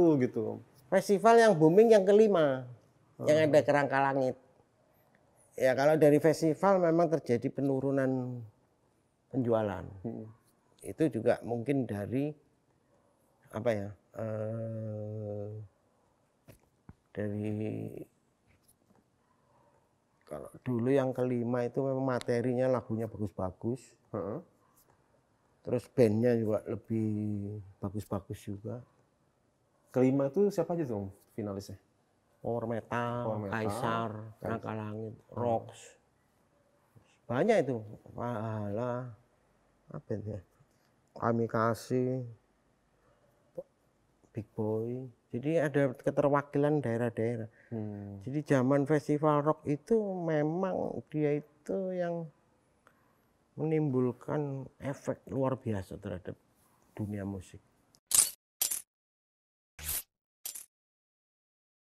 satu gitu. Festival yang booming yang kelima hmm. yang ah. ada kerangka langit. Ya kalau dari festival memang terjadi penurunan penjualan. Hmm. Itu juga mungkin dari apa ya? Eh, dari kalau dulu yang kelima itu memang materinya lagunya bagus-bagus. Terus bandnya juga lebih bagus-bagus juga. Kelima itu siapa aja tuh finalisnya? Power Metal, Power metal Kaisar, Langit, hmm. Rocks. Banyak itu. Pahala. Apa ini? ya? Kamikasi, Big Boy. Jadi ada keterwakilan daerah-daerah. Hmm. Jadi zaman festival rock itu memang dia itu yang menimbulkan efek luar biasa terhadap dunia musik.